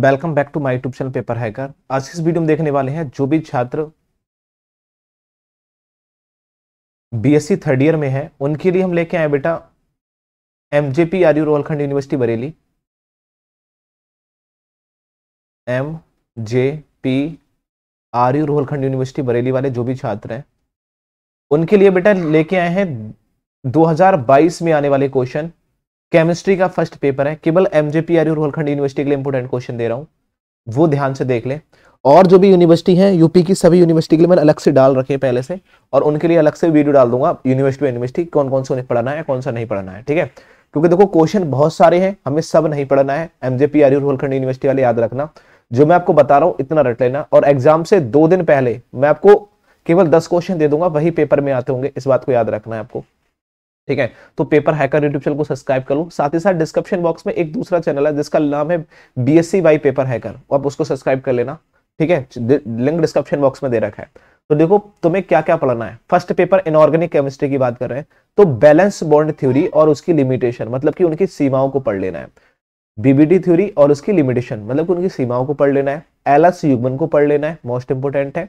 welcome back to my YouTube channel paper hacker आज इस video में देखने वाले हैं जो भी छात्र बीएससी थर्ड ईयर में है उनके लिए हम लेके आए बेटा MJP J P Rohilkhand university Bareilly M J P R Rohilkhand university Bareilly वाले जो भी छात्र हैं उनके लिए बेटा लेके आए हैं 2022 में आने वाले क्वेश्चन केमिस्ट्री का फर्स्ट पेपर है केवल एमजेपीआरयू रोहलखंड यूनिवर्सिटी के लिए इंपोर्टेंट क्वेश्चन दे रहा हूँ वो ध्यान से देख ले और जो भी यूनिवर्सिटी है यूपी की सभी यूनिवर्सिटी के लिए मैंने अलग से डाल रखे पहले से और उनके लिए अलग से वीडियो डाल दूंगा यूनिवर्सिटी यूनिवर्सिटी कौन कौन सा उन्हें पढ़ना है कौन सा नहीं पढ़ना है ठीक है क्योंकि देखो क्वेश्चन बहुत सारे हैं हमें सब नहीं पढ़ना है एमजेपीआरयू रोहलखंड यूनिवर्सिटी वाले याद रखना जो मैं आपको बता रहा हूँ इतना रट लेना और एग्जाम से दो दिन पहले मैं आपको केवल दस क्वेश्चन दे दूंगा वही पेपर में आते होंगे इस बात को याद रखना है आपको ठीक है तो पेपर हैकर यूट्यूब चैनल को सब्सक्राइब कर लो साथ ही साथ डिस्क्रिप्शन बॉक्स में एक दूसरा चैनल है जिसका नाम है B S C by paper hacker आप उसको सब्सक्राइब कर लेना ठीक है लिंक डिस्क्रिप्शन बॉक्स में दे रखा है तो देखो तुम्हें क्या क्या पढ़ना है फर्स्ट पेपर इनऑर्गेनिक केमिस्ट्री की बात कर रहे हैं तो बैलेंस बॉन्ड थ्योरी और उसकी लिमिटेशन मतलब कि उनकी सीमाओं को पढ़ लेना है बीबीटी थ्योरी और उसकी लिमिटेशन मतलब कि उनकी सीमाओं को पढ़ लेना है एलस युगमन को पढ़ लेना है मोस्ट इंपोर्टेंट है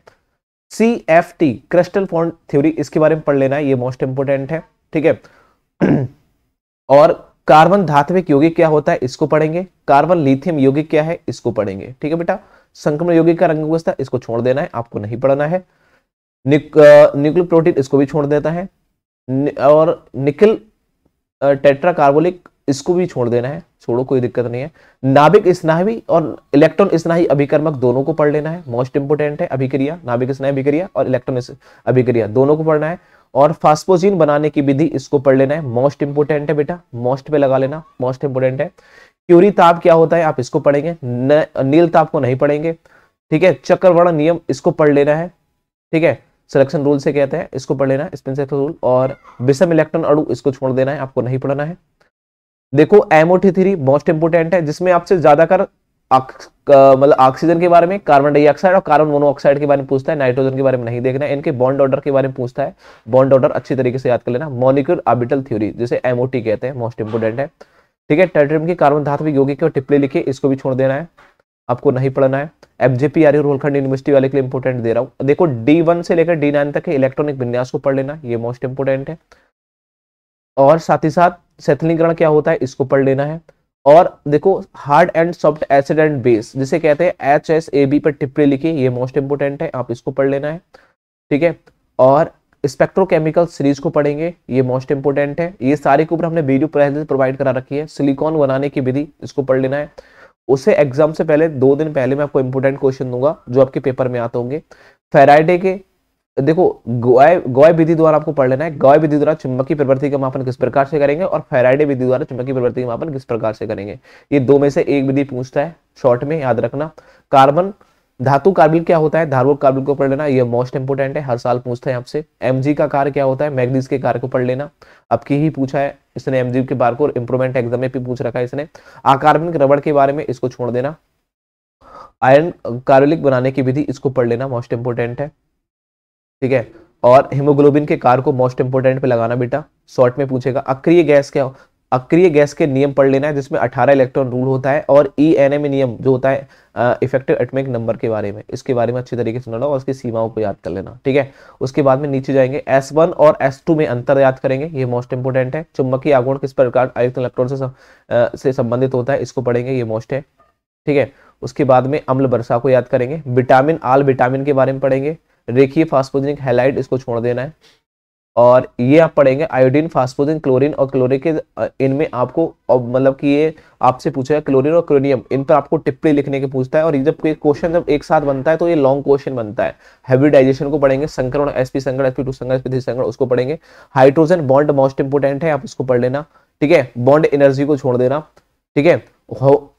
C F T crystal pond theory इसके बारे में पढ़ लेना है ये मोस्ट इंपोर्टेंट है ठीक है और कार्बन धात्विक यौगिक क्या होता है इसको पढ़ेंगे कार्बन लिथियम यौगिक क्या है इसको पढ़ेंगे ठीक है बेटा संक्रमण यौगिक का रंग व्यवस्था इसको छोड़ देना है आपको नहीं पढ़ना है निक, प्रोटीन इसको भी छोड़ देता है और निकल टेट्रा कार्बोलिक इसको भी छोड़ देना है छोड़ो कोई दिक्कत नहीं है नाभिक स्नाही और इलेक्ट्रॉन स्नाही अभिकर्मक दोनों को पढ़ लेना है मोस्ट इंपोर्टेंट है अभिक्रिया नाभिक स्नाही अभिक्रिया और इलेक्ट्रॉन अभिक्रिया दोनों को पढ़ना है और फास्पोजीन बनाने की विधि इसको पढ़ लेना है मोस्ट इंपोर्टेंट है बेटा मोस्ट पे लगा लेना मोस्ट इंपोर्टेंट है क्यूरी ताप क्या होता है आप इसको पढ़ेंगे नील ताप को नहीं पढ़ेंगे ठीक है चक्रवर्ण नियम इसको पढ़ लेना है ठीक है सिलेक्शन रूल से कहते हैं इसको पढ़ लेना है स्पिन रूल और विषम इलेक्ट्रॉन अड़ू इसको छोड़ देना है आपको नहीं पढ़ना है देखो एमओटी थ्री मोस्ट इंपोर्टेंट है जिसमें आपसे ज्यादातर मतलब ऑक्सीजन के बारे में कार्बन डाइऑक्साइड और कार्बन मोनोऑक्साइड के बारे में पूछता है नाइट्रोजन के बारे में नहीं देखना इनके बॉन्ड ऑर्डर के बारे में पूछता है बॉन्ड ऑर्डर अच्छी तरीके से याद कर लेना मोलिकुलर ऑर्बिटल थ्योरी जिसे एमओटी कहते हैं मोस्ट इंपोर्टेंट है ठीक है टेट्रियम की कार्बन धात्विक यौगिक और टिप्पणी लिखिए इसको भी छोड़ देना है आपको नहीं पढ़ना है एफजेपी आर रोलखंड यूनिवर्सिटी वाले के लिए इंपोर्टेंट दे रहा हूँ देखो डी वन से लेकर डी नाइन तक के इलेक्ट्रॉनिक विन्यास को पढ़ लेना ये मोस्ट इंपोर्टेंट है और साथ ही साथ सेथलिंगकरण क्या होता है इसको पढ़ लेना है और देखो hard and soft acid and base जिसे कहते हैं एच एस ए बी पर टिप्पणी लिखी ये मोस्ट इंपोर्टेंट है आप इसको पढ़ लेना है ठीक है और स्पेक्ट्रोकेमिकल सीरीज को पढ़ेंगे ये मोस्ट इंपोर्टेंट है ये सारे के ऊपर हमने वीडियो प्रोवाइड करा रखी है सिलिकॉन बनाने की विधि इसको पढ़ लेना है उसे एग्जाम से पहले दो दिन पहले मैं आपको इंपोर्टेंट क्वेश्चन दूंगा जो आपके पेपर में आते होंगे फेराइडे के देखो गोय गोय विधि द्वारा आपको पढ़ लेना है गोय विधि द्वारा चुंबकीय प्रवृत्ति का मापन किस प्रकार से करेंगे और फेराइडे विधि द्वारा चुंबकीय प्रवृत्ति का मापन किस प्रकार से करेंगे ये दो में से एक विधि पूछता है शॉर्ट में याद रखना कार्बन धातु कार्बिल क्या होता है धार्मिक कार्बिल को पढ़ लेना यह मोस्ट इंपोर्टेंट है हर साल पूछता है आपसे एम का कार्य क्या होता है मैगनीज के कार्य को पढ़ लेना अब की ही पूछा है इसने एम के बार को इंप्रूवमेंट एग्जाम में भी पूछ रखा है इसने अकार्बनिक रबड़ के बारे में इसको छोड़ देना आयरन कार्बलिक बनाने की विधि इसको पढ़ लेना मोस्ट इंपोर्टेंट है ठीक है और हीमोग्लोबिन के कार को मोस्ट इंपोर्टेंट पे लगाना बेटा शॉर्ट में पूछेगा अक्रिय गैस क्या हो अक्रिय गैस के नियम पढ़ लेना है जिसमें 18 इलेक्ट्रॉन रूल होता है और ई एन एम नियम जो होता है इफेक्टिव एटमिक नंबर के बारे में इसके बारे में अच्छे तरीके से सुना और उसकी सीमाओं को याद कर लेना ठीक है उसके बाद में नीचे जाएंगे एस वन और एस टू में अंतर याद करेंगे ये मोस्ट इंपोर्टेंट है चुम्बकीय आगुण किस प्रकार आयुक्त इलेक्ट्रॉन से सम, आ, से संबंधित होता है इसको पढ़ेंगे ये मोस्ट है ठीक है उसके बाद में अम्ल वर्षा को याद करेंगे विटामिन आल विटामिन के बारे में पढ़ेंगे रेखीय फास्फोजिनिक हेलाइट इसको छोड़ देना है और ये आप पढ़ेंगे आयोडीन फास्फोजिन क्लोरीन और क्लोरिन के इनमें आपको मतलब कि ये आपसे पूछेगा क्लोरीन और क्लोरियम इन पर आपको टिप्पणी लिखने के पूछता है और जब ये क्वेश्चन जब एक साथ बनता है तो ये लॉन्ग क्वेश्चन बनता है हैवी डाइजेशन को पढ़ेंगे संकरण एसपी संकरण एसपी टू संकरण एसपी थ्री संक्रमण उसको पढ़ेंगे हाइड्रोजन बॉन्ड मोस्ट इंपोर्टेंट है आप उसको पढ़ लेना ठीक है बॉन्ड एनर्जी को छोड़ देना ठीक है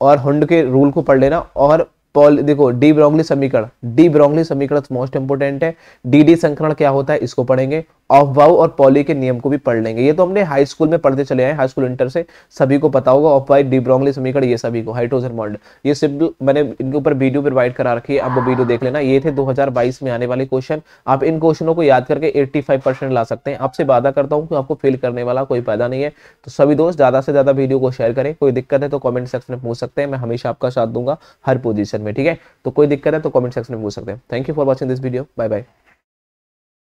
और हंड के रूल को पढ़ लेना और पॉल देखो डी ब्रोंगली समीकरण डी ब्रोंगली समीकरण मोस्ट तो इंपोर्टेंट है डी डी संकरण क्या होता है इसको पढ़ेंगे ऑफ और पॉली के नियम को भी पढ़ लेंगे ये तो हमने हाई स्कूल में पढ़ते चले आए हाई स्कूल इंटर से सभी को पता होगा ऑफ वाई डी ब्रॉगली समीकरण ये सभी को हाइड्रोजन मॉल्ड ये सिंपल मैंने इनके ऊपर वीडियो प्रोवाइड करा रखी है अब वो वीडियो देख लेना ये थे 2022 में आने वाले क्वेश्चन आप इन क्वेश्चनों को याद करके फाइव परसेंट ला सकते हैं आपसे वादा करता हूँ कि आपको फेल करने वाला कोई फायदा नहीं है तो सभी दोस्त ज़्यादा से ज़्यादा वीडियो को शेयर करें कोई दिक्कत है तो कॉमेंट सेक्शन में पूछ सकते हैं मैं हमेशा आपका साथ दूंगा हर पोजिशन में ठीक है तो कोई दिक्कत है तो कॉमेंट सेक्शन में पूछ सकते हैं thank you for watching this video bye bye